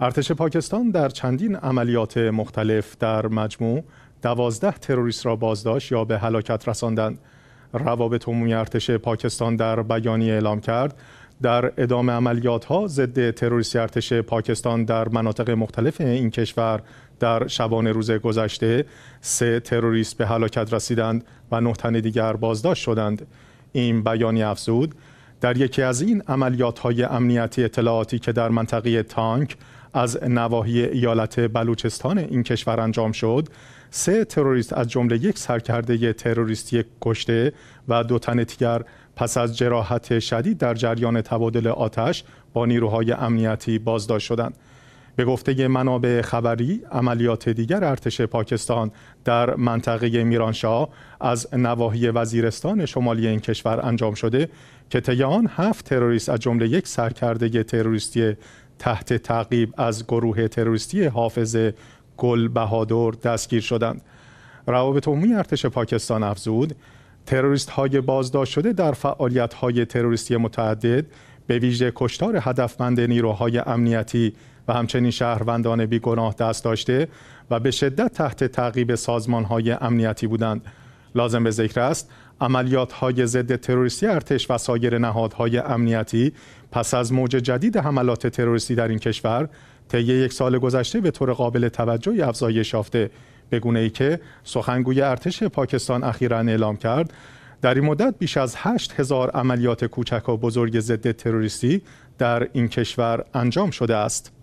ارتش پاکستان در چندین عملیات مختلف در مجموع دوازده تروریست را بازداشت یا به هلاکت رساندند روابط عمومی ارتش پاکستان در بیانیه اعلام کرد در ادامه عملیات ها ضد تروریستی ارتش پاکستان در مناطق مختلف این کشور در شبانه روز گذشته سه تروریست به هلاکت رسیدند و نه تن دیگر بازداشت شدند این بیانیه افزود در یکی از این عملیات های امنیتی اطلاعاتی که در منطقه تانک از نواحی ایالت بلوچستان این کشور انجام شد سه تروریست از جمله یک سرکرده تروریستی کشته و دو تن دیگر پس از جراحت شدید در جریان تبادل آتش با نیروهای امنیتی بازداشت شدند به گفته منابع خبری عملیات دیگر ارتش پاکستان در منطقه میرانشاه از نواحی وزیرستان شمالی این کشور انجام شده که طی آن هفت تروریست از جمله یک سرکرده تروریستی تحت تعقیب از گروه تروریستی حافظ گل بهادر دستگیر شدند روابط عمومی ارتش پاکستان افزود تروریست های بازداشت شده در فعالیت های تروریستی متعدد به ویژه کشتار هدفمند نیروهای امنیتی و همچنین شهروندان بیگناه دست داشته و به شدت تحت تعقیب سازمانهای امنیتی بودند لازم به ذکر است عملیات های ضد تروریستی ارتش و سایر نهادهای امنیتی پس از موج جدید حملات تروریستی در این کشور طی یک سال گذشته به طور قابل توجهی افزایش یافته به گونه ای که سخنگوی ارتش پاکستان اخیرا اعلام کرد در این مدت بیش از 8 هزار عملیات کوچک و بزرگ ضد تروریستی در این کشور انجام شده است.